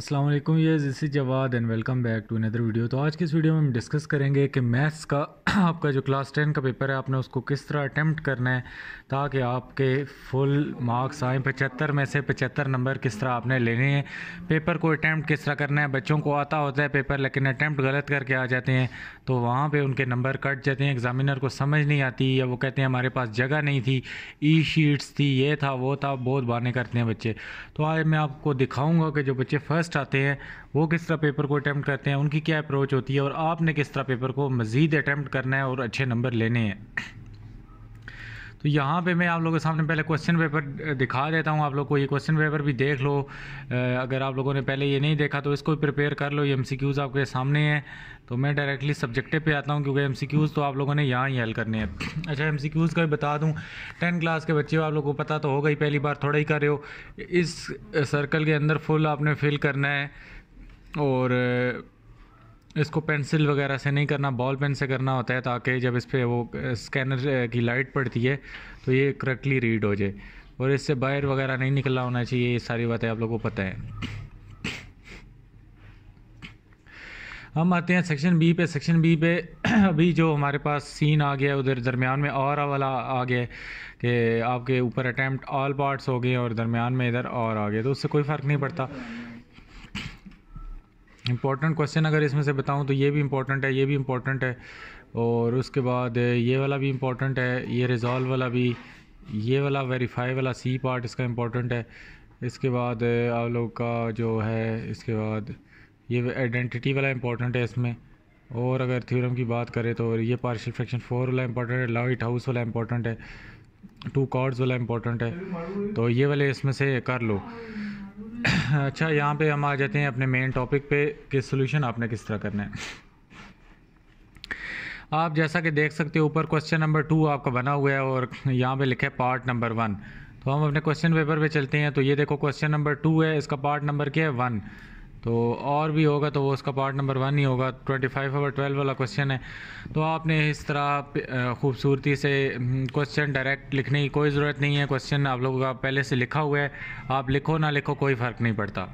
अस्सलाम वालेकुम ये इसी Jawad and welcome back to another video तो आज की इस वीडियो में हम डिस्कस करेंगे कि मैथ्स का आपका जो क्लास टेन का पेपर है आपने उसको किस तरह अटैम्प्ट करना है ताकि आपके फुल मार्क्स आए पचहत्तर में से पचहत्तर नंबर किस तरह आपने लेने हैं पेपर को अटैम्प्ट किस तरह करना है बच्चों को आता होता है पेपर लेकिन अटैम्प्ट गलत करके आ जाते हैं तो वहाँ पे उनके नंबर कट जाते हैं एग्ज़ामिनर को समझ नहीं आती या वो कहते हैं हमारे पास जगह नहीं थी ई शीट्स थी ये था वो था बहुत बाने करते हैं बच्चे तो आज मैं आपको दिखाऊँगा कि जो बच्चे फ़र्स्ट आते हैं वो किस तरह पेपर को अटैम्प्ट करते हैं उनकी क्या अप्रोच होती है और आपने किस तरह पेपर को मज़ीद अटैम्प्ट करना है और अच्छे नंबर लेने हैं तो यहाँ पे मैं आप लोगों के सामने पहले क्वेश्चन पेपर दिखा देता हूँ आप लोग को ये क्वेश्चन पेपर भी देख लो अगर आप लोगों ने पहले ये नहीं देखा तो इसको प्रिपेयर कर लो ये एम आपके सामने हैं तो मैं डायरेक्टली सब्जेक्ट पे आता हूँ क्योंकि एम तो आप लोगों ने यहाँ ही हल करने हैं अच्छा एम का भी बता दूँ टेंथ क्लास के बच्चे आप लोग को पता तो होगा ही पहली बार थोड़ा ही कर रहे हो इस सर्कल के अंदर फुल आपने फिल करना है और इसको पेंसिल वगैरह से नहीं करना बॉल पेन से करना होता है ताकि जब इस पर वो स्कैनर की लाइट पड़ती है तो ये करेक्टली रीड हो जाए और इससे बाहर वगैरह नहीं निकलना होना चाहिए ये सारी बातें आप लोगों को पता है हम आते हैं सेक्शन बी पे सेक्शन बी पे अभी जो हमारे पास सीन आ गया उधर दरमियान में और वाला आ गया कि आपके ऊपर अटैम्प्ट ऑल पार्ट्स हो गए और दरमियान में इधर और आ गया तो उससे कोई फ़र्क नहीं पड़ता इंपॉर्टेंट क्वेश्चन अगर इसमें से बताऊं तो ये भी इंपॉर्टेंट है ये भी इंपॉर्टेंट है और उसके बाद ये वाला भी इंपॉर्टेंट है ये रिजॉल्व वाला भी ये वाला वेरीफाई वाला सी पार्ट इसका इम्पॉर्टेंट है इसके बाद आप लोग का जो है इसके बाद ये आइडेंटिटी वाला इंपॉर्टेंट है इसमें और अगर थ्योरम की बात करें तो ये पार्शियल फ्रैक्शन फोर वाला इंपॉर्टेंट है लाइट हाउस वाला इंपॉर्टेंट है टू कार्ड्स वाला इंपॉर्टेंट है तो ये वाले इसमें से कर लो अच्छा यहाँ पे हम आ जाते हैं अपने मेन टॉपिक पे कि सोल्यूशन आपने किस तरह करना है आप जैसा कि देख सकते हो ऊपर क्वेश्चन नंबर टू आपका बना हुआ है और यहाँ पे लिखा है पार्ट नंबर वन तो हम अपने क्वेश्चन पेपर पे चलते हैं तो ये देखो क्वेश्चन नंबर टू है इसका पार्ट नंबर क्या है वन तो और भी होगा तो वो उसका पार्ट नंबर वन ही होगा ट्वेंटी फाइव ओवर ट्वेल्व वाला क्वेश्चन है तो आपने इस तरह खूबसूरती से क्वेश्चन हम्म, डायरेक्ट लिखने की कोई ज़रूरत नहीं है क्वेश्चन आप लोगों का पहले से लिखा हुआ है आप लिखो ना लिखो कोई फ़र्क नहीं पड़ता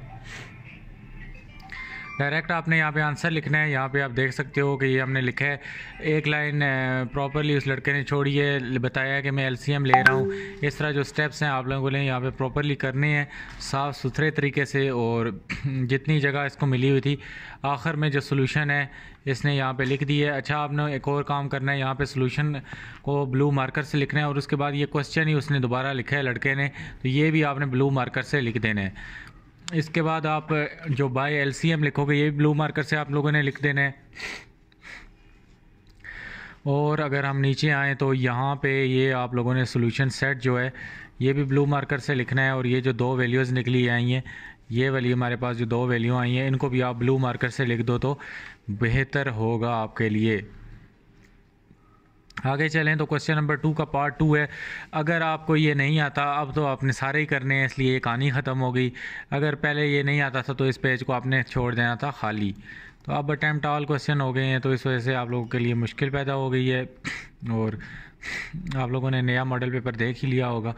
डायरेक्ट आपने यहाँ पे आंसर लिखना है यहाँ पे आप देख सकते हो कि ये हमने लिखा है एक लाइन प्रॉपरली उस लड़के ने छोड़ी है बताया कि मैं एल ले रहा हूँ इस तरह जो स्टेप्स हैं आप लोगों को लें यहाँ पे प्रॉपरली करनी है साफ़ सुथरे तरीके से और जितनी जगह इसको मिली हुई थी आखिर में जो सोलूशन है इसने यहाँ पे लिख दी है अच्छा आपने एक और काम करना है यहाँ पे सोलूशन को ब्लू मार्कर से लिखना है और उसके बाद ये क्वेश्चन ही उसने दोबारा लिखा है लड़के ने तो ये भी आपने ब्लू मार्कर से लिख देना है इसके बाद आप जो बाय एल सी एम लिखोगे ये ब्लू मार्कर से आप लोगों ने लिख देना है और अगर हम नीचे आएँ तो यहाँ पे ये आप लोगों ने सोल्यूशन सेट जो है ये भी ब्लू मार्कर से लिखना है और ये जो दो वैल्यूज़ निकली आई हैं ये वाली हमारे पास जो दो वैल्यू आई हैं इनको भी आप ब्लू मार्कर से लिख दो तो बेहतर होगा आपके लिए आगे चलें तो क्वेश्चन नंबर टू का पार्ट टू है अगर आपको ये नहीं आता अब तो आपने सारे ही करने हैं इसलिए ये कहानी ख़त्म हो गई अगर पहले ये नहीं आता था तो इस पेज को आपने छोड़ देना था खाली तो अब अटैम्प्ट ऑल क्वेश्चन हो गए हैं तो इस वजह से आप लोगों के लिए मुश्किल पैदा हो गई है और आप लोगों ने नया मॉडल पेपर देख ही लिया होगा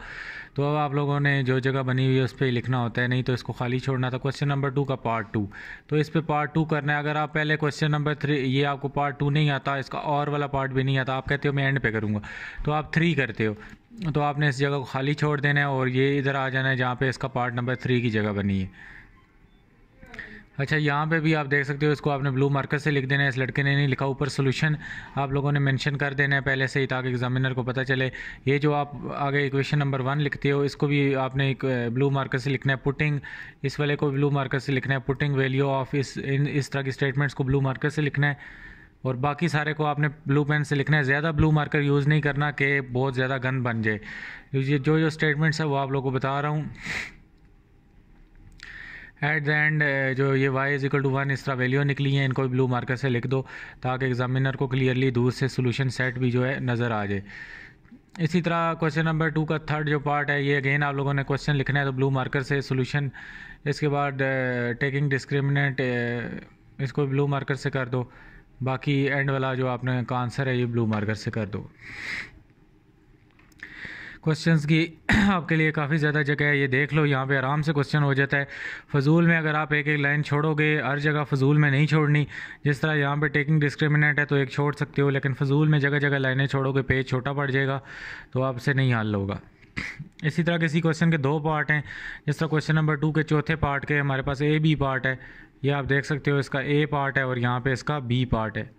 तो अब आप लोगों ने जो जगह बनी हुई है उस पर लिखना होता है नहीं तो इसको खाली छोड़ना था क्वेश्चन नंबर टू का पार्ट टू तो इस पर पार्ट टू करना है अगर आप पहले क्वेश्चन नंबर थ्री ये आपको पार्ट टू नहीं आता इसका और वाला पार्ट भी नहीं आता आप कहते हो मैं एंड पे करूँगा तो आप थ्री करते हो तो आपने इस जगह को खाली छोड़ देना है और ये इधर आ जाना है जहाँ पे इसका पार्ट नंबर थ्री की जगह बनी है अच्छा यहाँ पे भी आप देख सकते हो इसको आपने ब्लू मार्कर से लिख देना है इस लड़के ने नहीं लिखा ऊपर सॉल्यूशन आप लोगों ने मेंशन कर देना है पहले से ही ताकि एग्जामिनर को पता चले ये जो आप आगे इक्वेशन नंबर वन लिखते हो इसको भी आपने एक ब्लू मार्कर से लिखना है पुटिंग इस वाले को ब्लू मार्कर से लिखना है पुटिंग वैल्यू ऑफ इस इन इस तरह की स्टेटमेंट्स को ब्लू मार्कर से लिखना है और बाकी सारे को आपने ब्लू पेन से लिखना है ज़्यादा ब्लू मार्कर यूज़ नहीं करना कि बहुत ज़्यादा गंद बन जाए ये जो जो स्टेटमेंट्स है वो आप लोगों को बता रहा हूँ एट द एंड जो ये Y is equal to one इस तरह वैल्यू निकली हैं इनको भी ब्लू मार्कर से लिख दो ताकि एग्जामिनर को क्लियरली दूर से सोल्यूशन सेट भी जो है नज़र आ जाए इसी तरह क्वेश्चन नंबर टू का थर्ड जो पार्ट है ये अगेन आप लोगों ने क्वेश्चन लिखना है तो ब्लू मार्कर से सोल्यूशन इसके बाद टेकिंग uh, डिस्क्रिमिनेट uh, इसको ब्लू मार्कर से कर दो बाकी एंड वाला जो आपने का आंसर है ये ब्लू मार्कर से कर दो क्वेश्चंस की आपके लिए काफ़ी ज़्यादा जगह है ये देख लो यहाँ पे आराम से क्वेश्चन हो जाता है फजूल में अगर आप एक एक लाइन छोड़ोगे हर जगह फजूल में नहीं छोड़नी जिस तरह यहाँ पे टेकिंग डिस्क्रिमिनेट है तो एक छोड़ सकते हो लेकिन फजूल में जगह जगह लाइनें छोड़ोगे पेज छोटा पड़ जाएगा तो आपसे नहीं हल होगा इसी तरह किसी क्वेश्चन के दो पार्ट हैं जिस तरह क्वेश्चन नंबर टू के चौथे पार्ट के हमारे पास ए बी पार्ट है ये आप देख सकते हो इसका ए पार्ट है और यहाँ पर इसका बी पार्ट है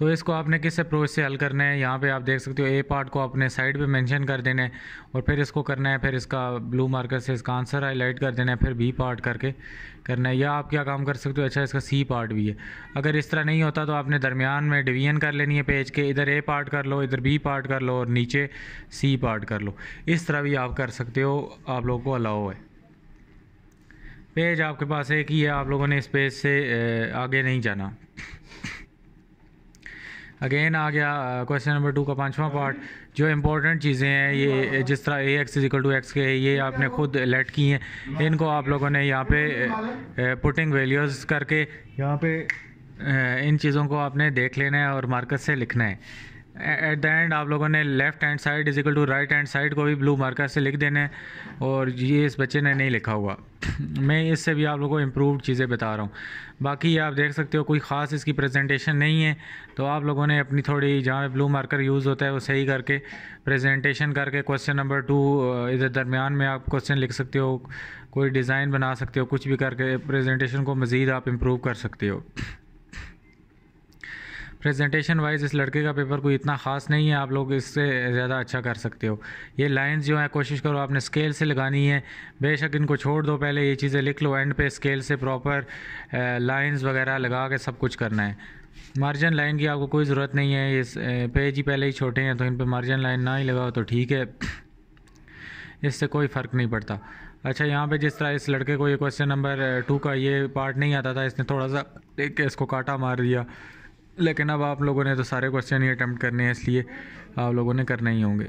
तो इसको आपने किस अप्रोच से हल करना है यहाँ पे आप देख सकते हो ए पार्ट को आपने साइड पे मेंशन कर देना है और फिर इसको करना है फिर इसका ब्लू मार्कर से इसका आंसर हाईलाइट कर देना है फिर बी पार्ट करके करना है या आप क्या काम कर सकते हो अच्छा इसका सी पार्ट भी है अगर इस तरह नहीं होता तो आपने दरमियान में डिवीजन कर लेनी है पेज के इधर ए पार्ट कर लो इधर बी पार्ट कर लो और नीचे सी पार्ट कर लो इस तरह भी आप कर सकते हो आप लोगों को अलाउ है पेज आपके पास एक ही है आप लोगों ने इस पेज से आगे नहीं जाना अगेन आ गया क्वेश्चन नंबर टू का पांचवा पार्ट जो इम्पोर्टेंट चीज़ें हैं ये जिस तरह A X is equal to X के ये आपने खुद लेट की हैं इनको आप लोगों ने यहाँ पे पुटिंग वैल्यूज़ करके यहाँ पे इन चीज़ों को आपने देख लेना है और मार्कस से लिखना है एट द एंड आप लोगों ने left hand side is equal to right hand side को भी ब्लू मार्कर से लिख देने और ये इस बच्चे ने नहीं लिखा हुआ मैं इससे भी आप लोगों को इम्प्रूव चीज़ें बता रहा हूँ बाकी आप देख सकते हो कोई ख़ास इसकी प्रेजेंटेशन नहीं है तो आप लोगों ने अपनी थोड़ी जहाँ ब्लू मार्कर यूज़ होता है वो सही करके प्रेजेंटेशन करके क्वेश्चन नंबर टू इधर दरमियान में आप क्वेश्चन लिख सकते हो कोई डिज़ाइन बना सकते हो कुछ भी करके प्रेजेंटेशन को मज़ीद आप इम्प्रूव कर सकते हो प्रेजेंटेशन वाइज इस लड़के का पेपर कोई इतना ख़ास नहीं है आप लोग इससे ज़्यादा अच्छा कर सकते हो ये लाइंस जो हैं कोशिश करो आपने स्केल से लगानी है बेशक इनको छोड़ दो पहले ये चीज़ें लिख लो एंड पे स्केल से प्रॉपर लाइंस वगैरह लगा के सब कुछ करना है मार्जिन लाइन की आपको कोई ज़रूरत नहीं है इस पेज ही पहले ही छोटे हैं तो इन पर मार्जिन लाइन ना ही लगाओ तो ठीक है इससे कोई फ़र्क नहीं पड़ता अच्छा यहाँ पे जिस तरह इस लड़के को ये क्वेश्चन नंबर टू का ये पार्ट नहीं आता था इसने थोड़ा सा देख के इसको काटा मार दिया लेकिन अब आप लोगों ने तो सारे क्वेश्चन ही अटैम्प्ट करने हैं इसलिए आप लोगों ने करना ही होंगे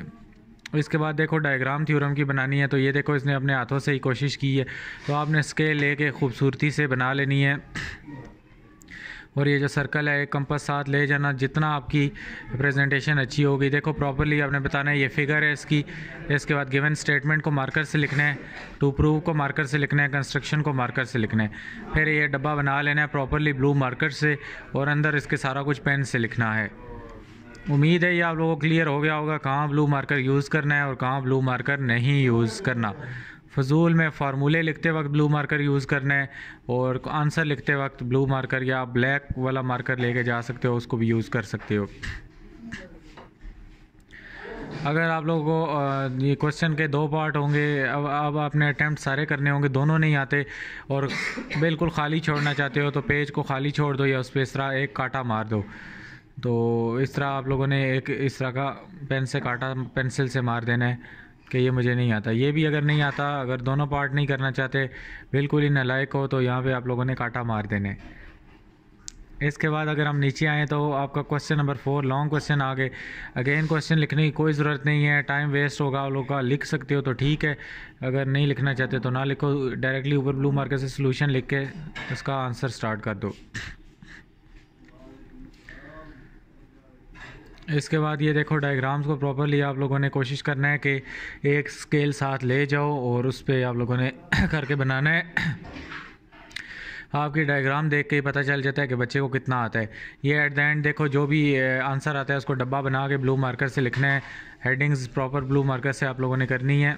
इसके बाद देखो डायग्राम थ्योरम की बनानी है तो ये देखो इसने अपने हाथों से ही कोशिश की है तो आपने स्केल लेके खूबसूरती से बना लेनी है और ये जो सर्कल है कंपस साथ ले जाना जितना आपकी प्रेजेंटेशन अच्छी होगी देखो प्रॉपरली आपने बताना है ये फिगर है इसकी इसके बाद गिवन स्टेटमेंट को मार्कर से लिखना है टू प्रूव को मार्कर से लिखना है कंस्ट्रक्शन को मार्कर से लिखना है फिर ये डब्बा बना लेना है प्रॉपरली ब्लू मार्कर से और अंदर इसके सारा कुछ पेन से लिखना है उम्मीद है ये आप लोगों को क्लियर हो गया होगा कहाँ ब्लू मार्कर यूज़ करना है और कहाँ ब्लू मार्कर नहीं यूज़ करना फजूल में फार्मूले लिखते वक्त ब्लू मार्कर यूज़ करना है और आंसर लिखते वक्त ब्लू मार्कर या ब्लैक वाला मार्कर लेके जा सकते हो उसको भी यूज़ कर सकते हो अगर आप लोगों को ये क्वेश्चन के दो पार्ट होंगे अब अब आपने अटैम्प्ट सारे करने होंगे दोनों नहीं आते और बिल्कुल खाली छोड़ना चाहते हो तो पेज को खाली छोड़ दो या उस पर इस तरह एक काटा मार दो तो इस तरह आप लोगों ने एक इस तरह का पेन से काटा पेंसिल से मार देना है कि ये मुझे नहीं आता ये भी अगर नहीं आता अगर दोनों पार्ट नहीं करना चाहते बिल्कुल ही नलायक हो तो यहाँ पे आप लोगों ने काटा मार देने इसके बाद अगर हम नीचे आएँ तो आपका question number four long question आ गए अगेन क्वेश्चन लिखने की कोई ज़रूरत नहीं है टाइम वेस्ट होगा आप लोग का लिख सकते हो तो ठीक है अगर नहीं लिखना चाहते तो ना लिखो डायरेक्टली ऊपर ब्लू मार्कर से सोल्यूशन लिख के उसका आंसर स्टार्ट कर दो इसके बाद ये देखो डायग्राम्स को प्रॉपरली आप लोगों ने कोशिश करना है कि एक स्केल साथ ले जाओ और उस पर आप लोगों ने करके बनाना है आपकी डायग्राम देख के ही पता चल जाता है कि बच्चे को कितना आता है ये एट द एंड देखो जो भी आंसर आता है उसको डब्बा बना के ब्लू मार्कर से लिखना है हेडिंग्स प्रॉपर ब्लू मार्कर से आप लोगों ने करनी है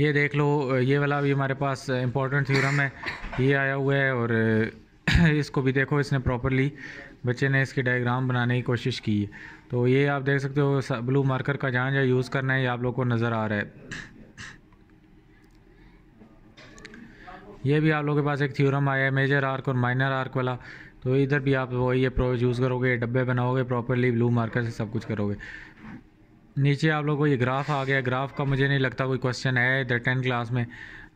ये देख लो ये वाला भी हमारे पास इम्पोर्टेंट थ्योरम है ये आया हुआ है और इसको भी देखो इसने प्रॉपरली बच्चे ने इसकी डायग्राम बनाने की कोशिश की है तो ये आप देख सकते हो ब्लू मार्कर का जहाँ जहाँ यूज़ करना है ये आप लोग को नज़र आ रहा है ये भी आप लोगों के पास एक थ्योरम आया है मेजर आर्क और माइनर आर्क वाला तो इधर भी आप वही अप्रोच यूज़ करोगे डब्बे बनाओगे प्रॉपरली ब्लू मार्कर से सब कुछ करोगे नीचे आप लोगों को ये ग्राफ आ गया ग्राफ का मुझे नहीं लगता कोई क्वेश्चन है इधर टेंथ क्लास में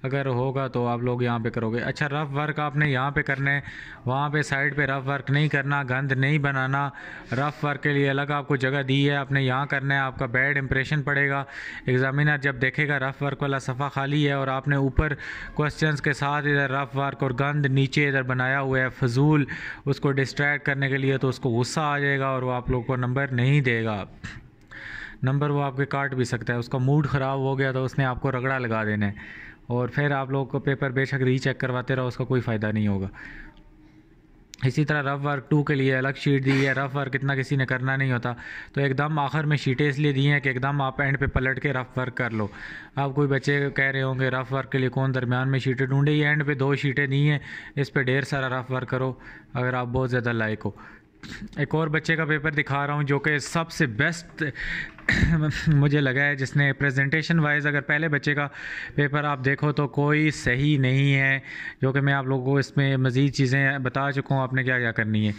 अगर होगा तो आप लोग यहाँ पे करोगे अच्छा रफ़ वर्क आपने यहाँ पे करना है वहाँ पे साइड पे रफ़ वर्क नहीं करना गंद नहीं बनाना रफ़ वर्क के लिए अलग आपको जगह दी है आपने यहाँ करना है आपका बैड इंप्रेशन पड़ेगा एग्ज़ामिनर जब देखेगा रफ़ वर्क वाला सफ़ा खाली है और आपने ऊपर क्वेश्चन के साथ इधर रफ़ वर्क और गंद नीचे इधर बनाया हुआ है फजूल उसको डिस्ट्रैक्ट करने के लिए तो उसको गुस्सा आ जाएगा और वो आप लोग को नंबर नहीं देगा नंबर वो आपके काट भी सकता है उसका मूड ख़राब हो गया तो उसने आपको रगड़ा लगा देना है और फिर आप लोग को पेपर बेशक रीचेक करवाते रहो उसका कोई फ़ायदा नहीं होगा इसी तरह रफ़ वर्क टू के लिए अलग शीट दी है रफ़ वर्क इतना किसी ने करना नहीं होता तो एकदम आखिर में शीटें इसलिए दी हैं कि एकदम आप एंड पे पलट के रफ़ वर्क कर लो आप कोई बच्चे कह रहे होंगे रफ़ वर्क के लिए कौन दरमियान में शीटें ढूंढे ये एंड पे दो शीटें दी हैं इस पर ढेर सारा रफ़ वर्क करो अगर आप बहुत ज़्यादा लायक हो एक और बच्चे का पेपर दिखा रहा हूँ जो कि सबसे बेस्ट मुझे लगा है जिसने प्रेजेंटेशन वाइज अगर पहले बच्चे का पेपर आप देखो तो कोई सही नहीं है जो कि मैं आप लोगों को इसमें मज़ीद चीज़ें बता चुका हूँ आपने क्या क्या करनी है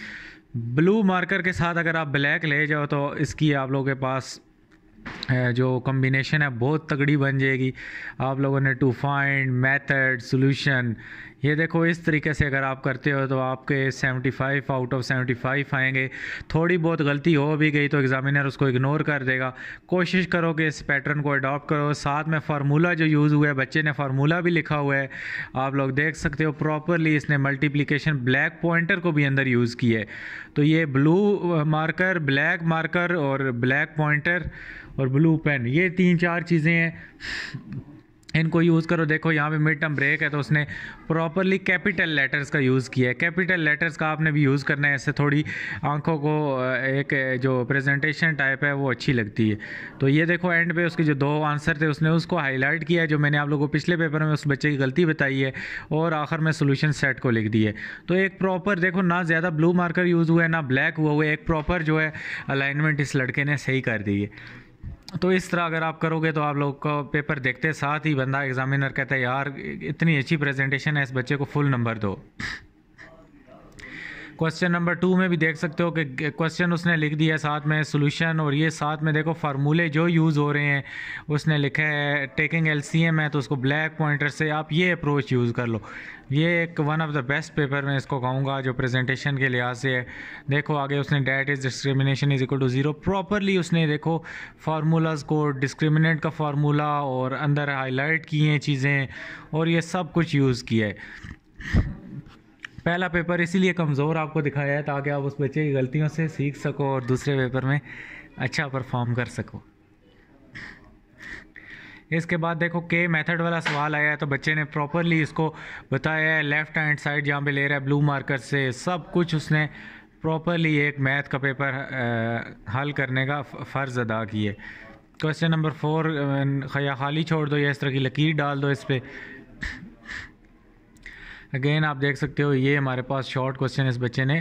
ब्लू मार्कर के साथ अगर आप ब्लैक ले जाओ तो इसकी आप लोगों के पास जो कम्बिनेशन है बहुत तगड़ी बन जाएगी आप लोगों ने टू फाइंड मैथड सोल्यूशन ये देखो इस तरीके से अगर आप करते हो तो आपके 75 आउट ऑफ 75 आएंगे थोड़ी बहुत गलती हो भी गई तो एग्ज़ामिनर उसको इग्नोर कर देगा कोशिश करो कि इस पैटर्न को अडॉप्ट करो साथ में फार्मूला जो यूज़ हुआ है बच्चे ने फार्मूला भी लिखा हुआ है आप लोग देख सकते हो प्रॉपरली इसने मल्टीप्लीकेशन ब्लैक पॉइंटर को भी अंदर यूज़ किया है तो ये ब्लू मार्कर ब्लैक मार्कर और ब्लैक पॉइंटर और ब्लू पेन ये तीन चार चीज़ें हैं इनको यूज़ करो देखो यहाँ पे मिड टर्म ब्रेक है तो उसने प्रॉपरली कैपिटल लेटर्स का यूज़ किया है कैपिटल लेटर्स का आपने भी यूज़ करना है ऐसे थोड़ी आंखों को एक जो प्रेजेंटेशन टाइप है वो अच्छी लगती है तो ये देखो एंड पे उसके जो दो आंसर थे उसने उसको हाईलाइट किया जो मैंने आप लोगों को पिछले पेपर में उस बच्चे की गलती बताई है और आखिर में सोल्यूशन सेट को लिख दिए तो एक प्रॉपर देखो ना ज़्यादा ब्लू मार्कर यूज़ हुआ है ना ब्लैक हुआ हुआ है एक प्रॉपर जो है अलाइनमेंट इस लड़के ने सही कर दी है तो इस तरह अगर आप करोगे तो आप लोग का पेपर देखते साथ ही बंदा एग्जामिनर कहता है यार इतनी अच्छी प्रेजेंटेशन है इस बच्चे को फुल नंबर दो क्वेश्चन नंबर टू में भी देख सकते हो कि क्वेश्चन उसने लिख दिया साथ में सोल्यूशन और ये साथ में देखो फार्मूले जो यूज़ हो रहे हैं उसने लिखा है टेकिंग एल है तो उसको ब्लैक पॉइंटर से आप ये अप्रोच यूज़ कर लो ये एक one of the best paper मैं इसको कहूँगा जो प्रेजेंटेशन के लिहाज से है देखो आगे उसने that is discrimination is equal to zero properly उसने देखो फार्मूलाज़ को डिस्क्रिमिनेट का फार्मूला और अंदर हाईलाइट किए हैं चीज़ें और ये सब कुछ यूज़ किया है पहला पेपर इसीलिए कमज़ोर आपको दिखाया है ताकि आप उस बच्चे की गलतियों से सीख सको और दूसरे पेपर में अच्छा परफॉर्म कर सको इसके बाद देखो के मेथड वाला सवाल आया है तो बच्चे ने प्रॉपरली इसको बताया है लेफ़्ट हैंड साइड जहाँ पे ले रहा है ब्लू मार्कर से सब कुछ उसने प्रॉपरली एक मैथ का पेपर हल करने का फ़र्ज़ अदा किए क्वेश्चन नंबर फोर खया खाली छोड़ दो या इस तरह की लकीर डाल दो इस पर अगेन आप देख सकते हो ये हमारे पास शॉर्ट क्वेश्चन इस बच्चे ने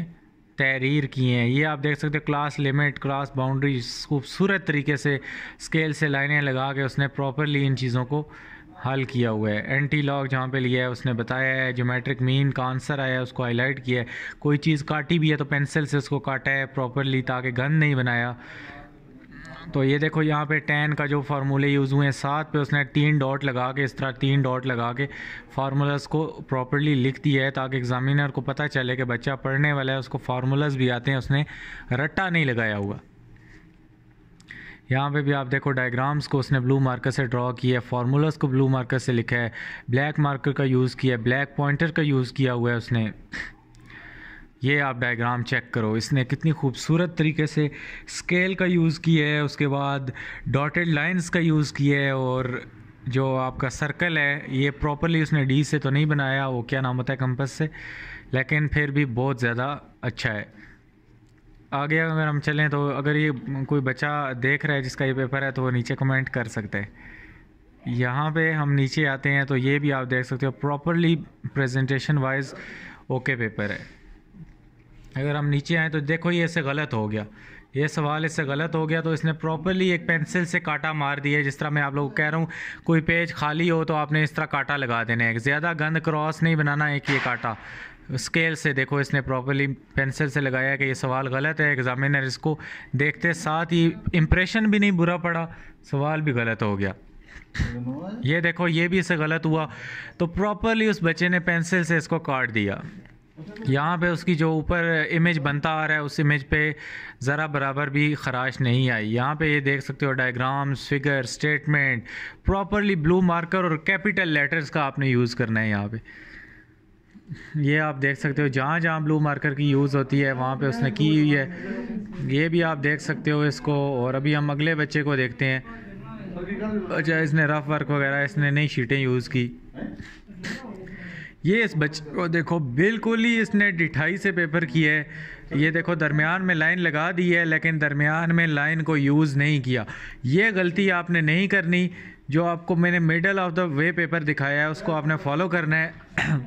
तहरीर किए हैं ये आप देख सकते हो क्लास लिमिट क्लास बाउंड्री खूबसूरत तरीके से स्केल से लाइनें लगा के उसने प्रॉपरली इन चीज़ों को हल किया हुआ है एंटी लॉग जहाँ पे लिया है उसने बताया है जोमेट्रिक मीन का आंसर आया है उसको हाईलाइट किया है कोई चीज़ काटी भी है तो पेंसिल से उसको काटा है प्रॉपरली ताकि गंद नहीं बनाया तो ये देखो यहाँ पे टेन का जो फार्मूले यूज़ हुए हैं सात पे उसने तीन डॉट लगा के इस तरह तीन डॉट लगा के फार्मूलाज को प्रॉपरली लिख दिया है ताकि एग्ज़ामिनर को पता चले कि बच्चा पढ़ने वाला है उसको फार्मूलाज भी आते हैं उसने रट्टा नहीं लगाया हुआ यहाँ पे भी आप देखो डायग्राम्स को उसने ब्लू मार्कर से ड्रॉ किया है फार्मूलाज को ब्लू मार्कर से लिखा है ब्लैक मार्कर का यूज़ किया है ब्लैक पॉइंटर का यूज़ किया हुआ है उसने ये आप डायग्राम चेक करो इसने कितनी खूबसूरत तरीके से स्केल का यूज़ किया है उसके बाद डॉटेड लाइंस का यूज़ किया है और जो आपका सर्कल है ये प्रॉपरली उसने डी से तो नहीं बनाया वो क्या नाम होता है कंपस से लेकिन फिर भी बहुत ज़्यादा अच्छा है आगे अगर हम चलें तो अगर ये कोई बच्चा देख रहा है जिसका ये पेपर है तो वो नीचे कमेंट कर सकते हैं यहाँ पे हम नीचे आते हैं तो ये भी आप देख सकते हो properly presentation wise okay paper है अगर हम नीचे आएँ तो देखो ये इससे गलत हो गया ये सवाल इससे गलत हो गया तो इसने प्रॉपरली एक पेंसिल से काटा मार दिया जिस तरह मैं आप लोग को कह रहा हूँ कोई पेज खाली हो तो आपने इस तरह काटा लगा देना है ज़्यादा गंद क्रॉस नहीं बनाना है कि ये काटा स्केल से देखो इसने प्रॉपरली पेंसिल से लगाया कि ये सवाल गलत है एग्ज़ामिनर इसको देखते साथ ही इम्प्रेशन भी नहीं बुरा पड़ा सवाल भी गलत हो गया ये देखो ये भी इससे गलत हुआ तो प्रॉपरली उस बच्चे ने पेंसिल से इसको काट दिया यहाँ पे उसकी जो ऊपर इमेज बनता आ रहा है उस इमेज पे ज़रा बराबर भी खराश नहीं आई यहाँ पे ये देख सकते हो diagrams figure statement properly blue marker और कैपिटल लेटर्स का आपने यूज़ करना है यहाँ पे ये आप देख सकते हो जहाँ जहाँ ब्लू मार्कर की यूज़ होती है वहाँ पे उसने की हुई है ये भी आप देख सकते हो इसको और अभी हम अगले बच्चे को देखते हैं अच्छा इसने रफ वर्क वगैरह इसने नई शीटें यूज़ की ये इस बच्चे को देखो बिल्कुल ही इसने डिठाई से पेपर किया है ये देखो दरमियान में लाइन लगा दी है लेकिन दरमियान में लाइन को यूज़ नहीं किया ये गलती आपने नहीं करनी जो आपको मैंने middle of the way paper दिखाया है उसको आपने फॉलो करना है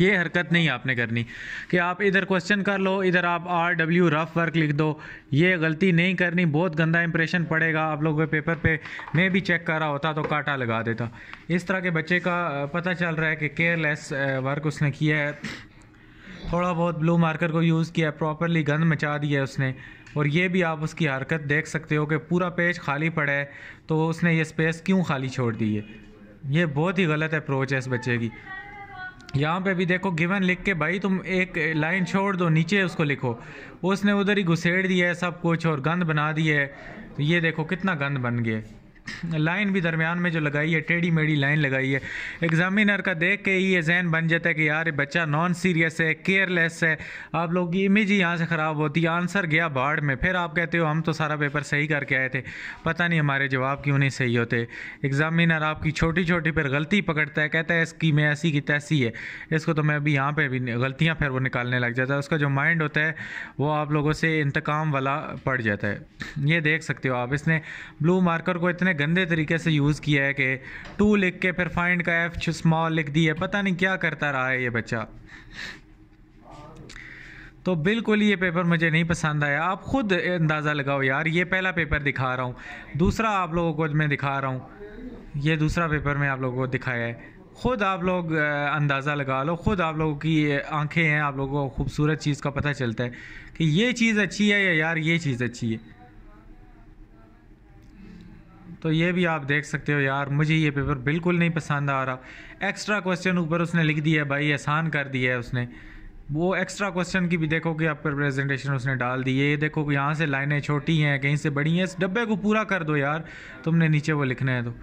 ये हरकत नहीं आपने करनी कि आप इधर क्वेश्चन कर लो इधर आप आर डब्ल्यू रफ वर्क लिख दो ये गलती नहीं करनी बहुत गंदा इंप्रेशन पड़ेगा आप लोगों के पेपर पे मैं भी चेक कर रहा होता तो काटा लगा देता इस तरह के बच्चे का पता चल रहा है कि केयरलेस वर्क उसने किया है थोड़ा बहुत ब्लू मार्कर को यूज़ किया प्रॉपरली गंद मचा दिया है उसने और ये भी आप उसकी हरकत देख सकते हो कि पूरा पेज खाली पड़ा है तो उसने ये स्पेस क्यों खाली छोड़ दी है ये बहुत ही गलत अप्रोच है इस बच्चे की यहाँ पे भी देखो गिवन लिख के भाई तुम एक लाइन छोड़ दो नीचे उसको लिखो उसने उधर ही घुसेड़ दिया है सब कुछ और गंद बना दिया है तो ये देखो कितना गंद बन गया लाइन भी दरमियान में जो लगाई है टेढ़ी मेढ़ी लाइन लगाई है एग्जामिनर का देख के ही ये जहन बन जाता है कि यार बच्चा नॉन सीरियस है केयरलेस है आप लोग की इमेज ही यहाँ से ख़राब होती है आंसर गया बाढ़ में फिर आप कहते हो हम तो सारा पेपर सही करके आए थे पता नहीं हमारे जवाब क्यों नहीं सही होते एग्जामिनर आपकी छोटी छोटी पर गलती पकड़ता है कहता है इसकी मैं ऐसी की तैसी है इसको तो मैं अभी यहाँ पर भी गलतियाँ फिर वो निकालने लग जाता है उसका जो माइंड होता है वो आप लोगों से इंतकाम वाला पड़ जाता है ये देख सकते हो आप इसने ब्लू मार्कर को इतने गंदे तरीके से यूज़ किया है कि टू लिख के फिर फाइंड का एफ स्मॉल लिख दी पता नहीं क्या करता रहा है ये बच्चा तो बिल्कुल ये पेपर मुझे नहीं पसंद आया आप खुद अंदाज़ा लगाओ यार ये पहला पेपर दिखा रहा हूँ दूसरा आप लोगों को मैं दिखा रहा हूँ ये दूसरा पेपर मैं आप लोगों को दिखाया है ख़ुद आप लोग अंदाज़ा लगा लो ख़ुद आप लोगों की आंखें हैं आप लोगों को खूबसूरत चीज़ का पता चलता है कि ये चीज़ अच्छी है या यार ये चीज़ अच्छी है तो ये भी आप देख सकते हो यार मुझे ये पेपर बिल्कुल नहीं पसंद आ रहा एक्स्ट्रा क्वेश्चन ऊपर उसने लिख दिया है भाई आसान कर दिया है उसने वो एक्स्ट्रा क्वेश्चन की भी देखो कि पर प्रेजेंटेशन उसने डाल दी ये देखो कि यहाँ से लाइनें छोटी हैं कहीं से बड़ी हैं इस डब्बे को पूरा कर दो यार तुमने नीचे वो लिखना है तो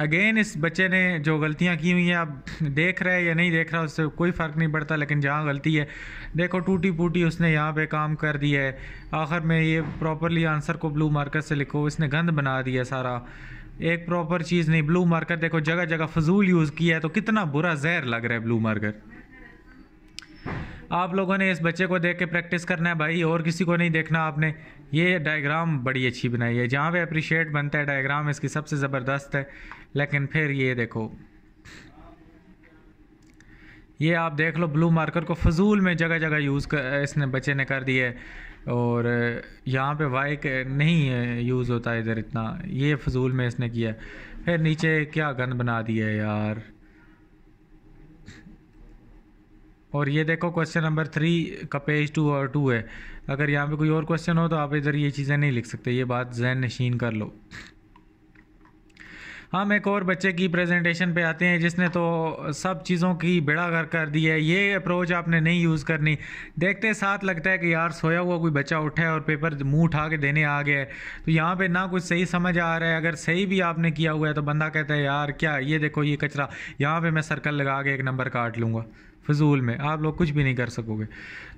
अगेन इस बच्चे ने जो गलतियाँ की हुई हैं आप देख रहे हैं या नहीं देख रहा उससे कोई फ़र्क नहीं पड़ता लेकिन जहाँ गलती है देखो टूटी फूटी उसने यहाँ पे काम कर दिया है आखिर में ये प्रॉपरली आंसर को ब्लू मार्कर से लिखो इसने गंद बना दिया सारा एक प्रॉपर चीज़ नहीं ब्लू मार्कर देखो जगह जगह फजूल यूज़ किया है तो कितना बुरा जहर लग रहा है ब्लू मार्कर आप लोगों ने इस बच्चे को देख के प्रैक्टिस करना है भाई और किसी को नहीं देखना आपने ये डायग्राम बड़ी अच्छी बनाई है जहाँ पे अप्रिशिएट बनता है डायग्राम इसकी सबसे ज़बरदस्त है लेकिन फिर ये देखो ये आप देख लो ब्लू मार्कर को फजूल में जगह जगह यूज़ कर इसने बच्चे ने कर दिया है और यहाँ पे वाइक नहीं यूज़ होता है इधर इतना ये फजूल में इसने किया फिर नीचे क्या गन बना दिया है यार और ये देखो क्वेश्चन नंबर थ्री का पेज टू और टू है अगर यहाँ पे कोई और क्वेश्चन हो तो आप इधर ये चीज़ें नहीं लिख सकते ये बात जहन नशीन कर लो हम एक और बच्चे की प्रेजेंटेशन पे आते हैं जिसने तो सब चीज़ों की बेड़ा घर कर दी है ये अप्रोच आपने नहीं यूज़ करनी देखते साथ लगता है कि यार सोया हुआ कोई बच्चा उठा है और पेपर मुंह उठा के देने आ गया है तो यहाँ पे ना कुछ सही समझ आ रहा है अगर सही भी आपने किया हुआ है तो बंदा कहता है यार क्या ये देखो ये कचरा यहाँ पर मैं सर्कल लगा के एक नंबर काट लूँगा फजूल में आप लोग कुछ भी नहीं कर सकोगे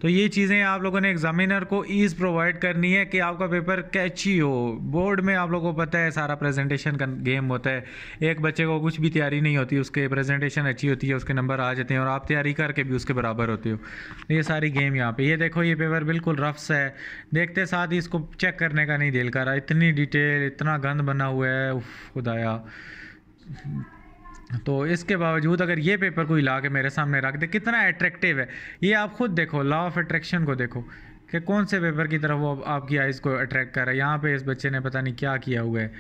तो ये चीज़ें आप लोगों ने एग्जामिनर को ईज़ प्रोवाइड करनी है कि आपका पेपर कैची हो बोर्ड में आप लोगों को पता है सारा प्रेजेंटेशन का गेम होता है एक बच्चे को कुछ भी तैयारी नहीं होती उसके प्रेजेंटेशन अच्छी होती है उसके नंबर आ जाते हैं और आप तैयारी करके भी उसके बराबर होते हो ये सारी गेम यहाँ पर ये देखो ये पेपर बिल्कुल रफ्स है देखते साथ ही इसको चेक करने का नहीं दिल कर रहा इतनी डिटेल इतना गंद बना हुआ है उफ खुदाया तो इसके बावजूद अगर ये पेपर कोई ला के मेरे सामने रख दे कितना अट्रैक्टिव है ये आप खुद देखो लॉ ऑफ अट्रैक्शन को देखो कि कौन से पेपर की तरफ वो आपकी आइज़ को अट्रैक्ट कर रहा है यहाँ पे इस बच्चे ने पता नहीं क्या किया हुआ है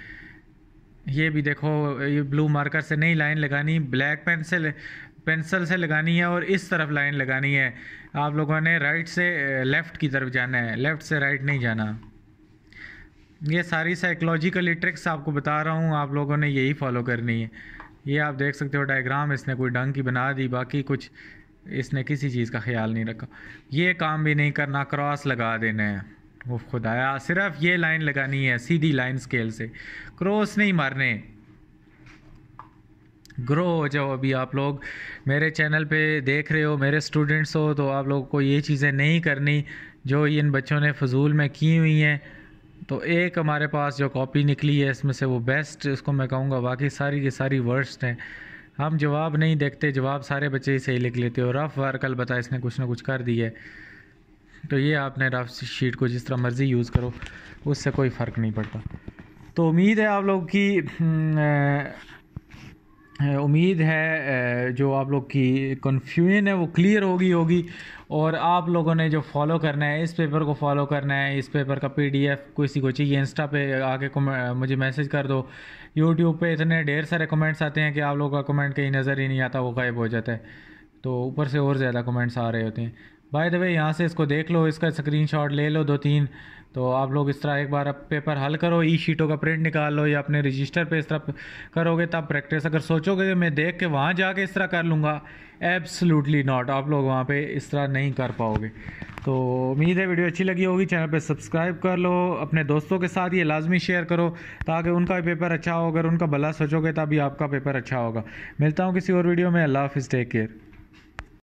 ये भी देखो ये ब्लू मार्कर से नहीं लाइन लगानी ब्लैक पेन से पेंसिल से लगानी है और इस तरफ लाइन लगानी है आप लोगों ने राइट से लेफ़्ट eh, की तरफ जाना है लेफ़्ट से राइट नहीं जाना ये सारी साइकोलॉजिकल ट्रिक्स आपको बता रहा हूँ आप लोगों ने यही फॉलो करनी है ये आप देख सकते हो डायग्राम इसने कोई डंग की बना दी बाकी कुछ इसने किसी चीज़ का ख्याल नहीं रखा ये काम भी नहीं करना क्रॉस लगा देना है वो खुदाया सिर्फ ये लाइन लगानी है सीधी लाइन स्केल से क्रॉस नहीं मारने ग्रो हो जाओ अभी आप लोग मेरे चैनल पे देख रहे हो मेरे स्टूडेंट्स हो तो आप लोगों को ये चीज़ें नहीं करनी जो इन बच्चों ने फजूल में की हुई हैं तो एक हमारे पास जो कॉपी निकली है इसमें से वो बेस्ट इसको मैं कहूँगा बाकी सारी की सारी वर्स्ट हैं हम जवाब नहीं देखते जवाब सारे बच्चे ही सही लिख लेते हो रफ़ वार कल बता इसने कुछ ना कुछ कर दिया तो ये आपने रफ शीट को जिस तरह मर्ज़ी यूज़ करो उससे कोई फ़र्क नहीं पड़ता तो उम्मीद है आप लोग की हम्म, उम्मीद है जो आप लोग की कन्फ्यूजन है वो क्लियर होगी होगी और आप लोगों ने जो फॉलो करना है इस पेपर को फॉलो करना है इस पेपर का पीडीएफ किसी को चाहिए इंस्टा पे आके मुझे मैसेज कर दो यूट्यूब पे इतने ढेर सारे कमेंट्स आते हैं कि आप लोगों का कमेंट कहीं नज़र ही नहीं आता वो गायब हो जाता है तो ऊपर से और ज़्यादा कमेंट्स आ रहे होते हैं बाय द वे यहाँ से इसको देख लो इसका स्क्रीन ले लो दो तीन तो आप लोग इस तरह एक बार अब पेपर हल करो ई शीटों का प्रिंट निकाल लो या अपने रजिस्टर पे इस तरह करोगे तब प्रैक्टिस अगर सोचोगे मैं देख के वहाँ जाके इस तरह कर लूँगा एब्सोल्युटली नॉट आप लोग वहाँ पे इस तरह नहीं कर पाओगे तो उम्मीद है वीडियो अच्छी लगी होगी चैनल पे सब्सक्राइब कर लो अपने दोस्तों के साथ ये लाजमी शेयर करो ताकि उनका भी पेपर अच्छा हो अगर उनका भला सोचोगे तभी आपका पेपर अच्छा होगा मिलता हूँ किसी और वीडियो में अल्लाह हाफ़ टेक केयर